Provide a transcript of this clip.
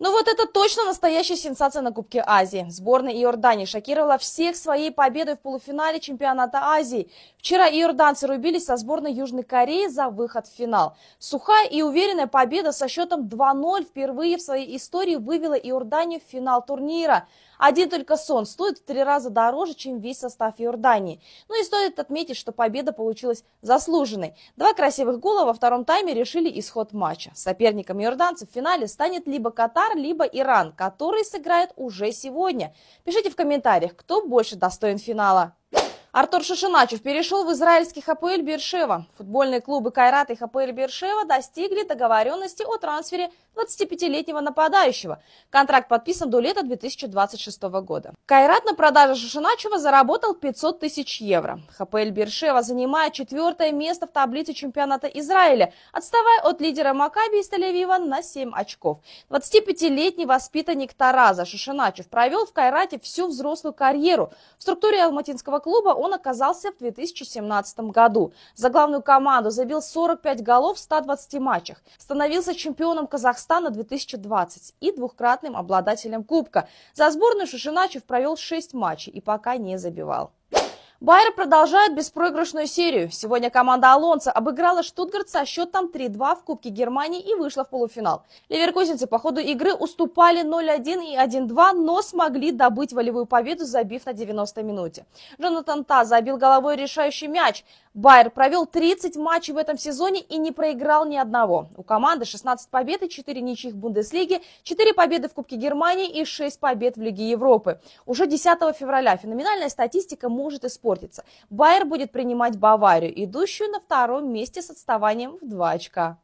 Ну вот это точно настоящая сенсация на Кубке Азии. Сборная Иордании шокировала всех своей победой в полуфинале чемпионата Азии. Вчера иорданцы рубились со сборной Южной Кореи за выход в финал. Сухая и уверенная победа со счетом 2-0 впервые в своей истории вывела Иорданию в финал турнира. Один только сон стоит в три раза дороже, чем весь состав Иордании. Ну и стоит отметить, что победа получилась заслуженной. Два красивых гола во втором тайме решили исход матча. Соперником иорданцев в финале станет либо Катар, Катар, либо Иран, который сыграет уже сегодня. Пишите в комментариях, кто больше достоин финала. Артур Шишиначев перешел в израильский ХПЛ Бершева. Футбольные клубы «Кайрат» и ХПЛ Бершева достигли договоренности о трансфере 25-летнего нападающего. Контракт подписан до лета 2026 года. «Кайрат» на продаже Шишиначева заработал 500 тысяч евро. ХПЛ Бершева занимает четвертое место в таблице чемпионата Израиля, отставая от лидера Макаби из Тель-Авива на 7 очков. 25-летний воспитанник Тараза Шишиначев провел в «Кайрате» всю взрослую карьеру. В структуре алматинского клуба он оказался в 2017 году. За главную команду забил 45 голов в 120 матчах, становился чемпионом Казахстана 2020 и двукратным обладателем Кубка. За сборную Шушиначев провел 6 матчей и пока не забивал. Байер продолжает беспроигрышную серию. Сегодня команда Алонса обыграла Штутгарт со счетом 3-2 в Кубке Германии и вышла в полуфинал. Леверкузницы по ходу игры уступали 0-1 и 1-2, но смогли добыть волевую победу, забив на 90-й минуте. Джонатан Та забил головой решающий мяч. Байер провел 30 матчей в этом сезоне и не проиграл ни одного. У команды 16 побед и 4 ничьих в Бундеслиге, 4 победы в Кубке Германии и 6 побед в Лиге Европы. Уже 10 февраля феноменальная статистика может испортиться портится. Байер будет принимать Баварию, идущую на втором месте с отставанием в 2 очка.